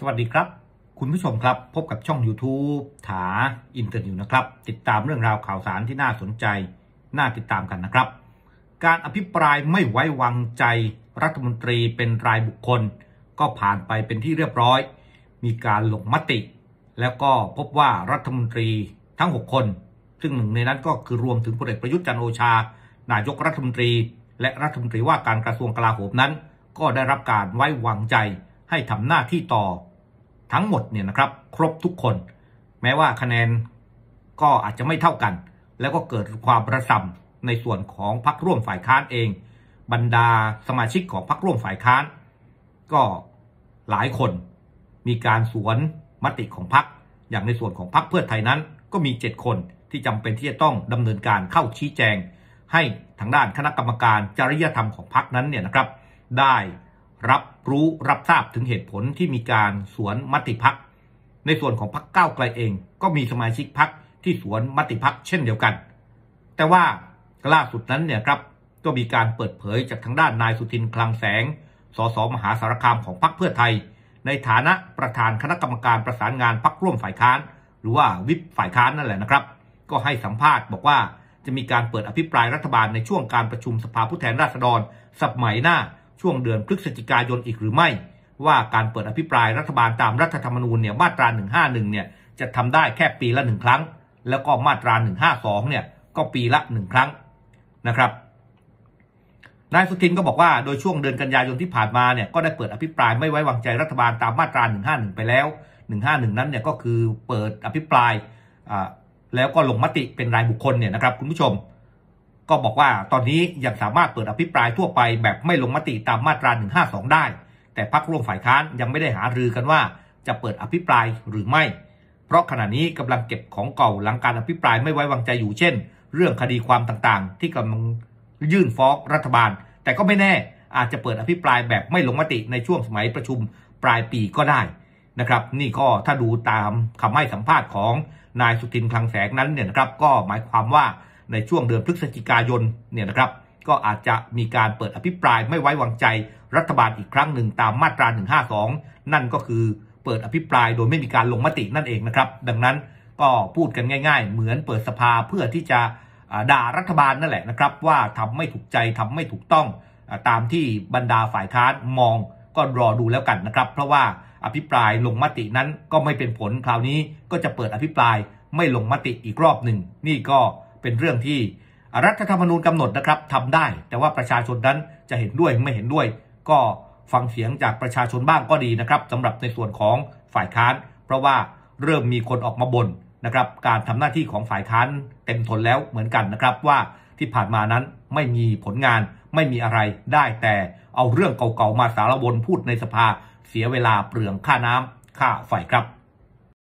สวัสดีครับ คุณผู้ชมครับ พบกับช่อง YouTube ถาอินเตอร์อยู่นะครับ ติดตามเรื่องราวข่าวสารที่น่าสนใจ น่าติดตามกันนะครับ การอภิปรายไม่ไว้วางใจ รัฐมนตรีเป็นรายบุคคล ก็ผ่านไปเป็นที่เรียบร้อย มีการลงมติ แล้วก็พบว่ารัฐมนตรีทั้ง 6 คน ซึ่งหนึ่งในนั้นก็คือรวมถึงพลเอกประยุทธ์จันโอชานายกรัฐมนตรี และรัฐมนตรีว่าการกระทรวงกลาโหมนั้น ก็ได้รับการไว้วางใจให้ทำหน้าที่ต่อทั้งหมดเนี่ยนะครับครบทุกคน แม้ว่าคะแนนก็อาจจะไม่เท่ากัน แล้วก็เกิดความประสัมในส่วนของพักร่วมฝ่ายค้านเอง บรรดาสมาชิกของพักร่วมฝ่ายค้าน ก็หลายคนมีการสวนมติของพักอย่างในส่วนของพักเพื่อไทยนั้น ก็มี7คนที่จำเป็นที่จะต้องดำเนินการเข้าชี้แจง ให้ทางด้านคณะกรรมการจริยธรรมของพักนั้นเนี่ยนะครับ ได้รับรู้รับทราบถึงเหตุผลที่มีการสวนมติพัก ในส่วนของพักก้าวไกลเองก็มีสมาชิกพักที่สวนมติพักเช่นเดียวกัน แต่ว่าล่าสุดนั้นเนี่ยครับ ก็มีการเปิดเผยจากทางด้านนายสุทินคลังแสงสสมหาสารคามของพักเพื่อไทย ในฐานะประธานคณะกรรมการประสานงานพักร่วมฝ่ายค้าน หรือว่าวิปฝ่ายค้านนั่นแหละนะครับ ก็ให้สัมภาษณ์บอกว่าจะมีการเปิดอภิปรายรัฐบาลในช่วงการประชุมสภาผู้แทนราษฎร สัปหหน้าช่วงเดือนพฤศจิกายนอีกหรือไม่ ว่าการเปิดอภิปรายรัฐบาลตามรัฐธรรมนูญเนี่ยมาตรา 151เนี่ยจะทำได้แค่ปีละหนึ่งครั้ง แล้วก็มาตรา152เนี่ยก็ปีละหนึ่งครั้งนะครับนายสุทินก็บอกว่าโดยช่วงเดือนกันยายนที่ผ่านมาเนี่ยก็ได้เปิดอภิปรายไม่ไว้วางใจรัฐบาลตามมาตรา 151 ไปแล้ว 151 นั้นเนี่ยก็คือเปิดอภิปรายแล้วก็ลงมติเป็นรายบุคคลเนี่ยนะครับคุณผู้ชมก็บอกว่าตอนนี้ยังสามารถเปิดอภิปรายทั่วไปแบบไม่ลงมติตามมาตรา 152 ได้ แต่พักร่วมฝ่ายค้านยังไม่ได้หารือกันว่าจะเปิดอภิปรายหรือไม่ เพราะขณะนี้กำลังเก็บของเก่าหลังการอภิปรายไม่ไว้วางใจอยู่เช่น เรื่องคดีความต่างๆ ที่กำลังยื่นฟ้องรัฐบาล แต่ก็ไม่แน่อาจจะเปิดอภิปรายแบบไม่ลงมติในช่วงสมัยประชุมปลายปีก็ได้นะครับ นี่ก็ถ้าดูตามคำให้สัมภาษณ์ของ นายสุทินคลังแสงนั้นเนี่ยนะครับก็หมายความว่าในช่วงเดือนพฤศจิกายนเนี่ยนะครับ ก็อาจจะมีการเปิดอภิปรายไม่ไว้วางใจรัฐบาลอีกครั้งหนึ่งตามมาตรา 152 นั่นก็คือเปิดอภิปรายโดยไม่มีการลงมตินั่นเองนะครับ ดังนั้นก็พูดกันง่ายๆ เหมือนเปิดสภาเพื่อที่จะด่ารัฐบาลนั่นแหละนะครับ ว่าทำไม่ถูกใจทำไม่ถูกต้องตามที่บรรดาฝ่ายค้านมองก็รอดูแล้วกันนะครับ เพราะว่าอภิปรายลงมตินั้นก็ไม่เป็นผลคราวนี้ก็จะเปิดอภิปรายไม่ลงมติอีกรอบหนึ่งนี่ก็เป็นเรื่องที่รัฐธรรมนูญกำหนดนะครับทำได้ แต่ว่าประชาชนนั้นจะเห็นด้วยไม่เห็นด้วย ก็ฟังเสียงจากประชาชนบ้างก็ดีนะครับสำหรับในส่วนของฝ่ายค้าน เพราะว่าเริ่มมีคนออกมาบ่นนะครับ การทำหน้าที่ของฝ่ายค้านเต็มทนแล้วเหมือนกันนะครับ ว่าที่ผ่านมานั้นไม่มีผลงานไม่มีอะไรได้ แต่เอาเรื่องเก่าๆมาสารวนพูดในสภาเสียเวลาเปลืองค่าน้ำค่าไฟครับ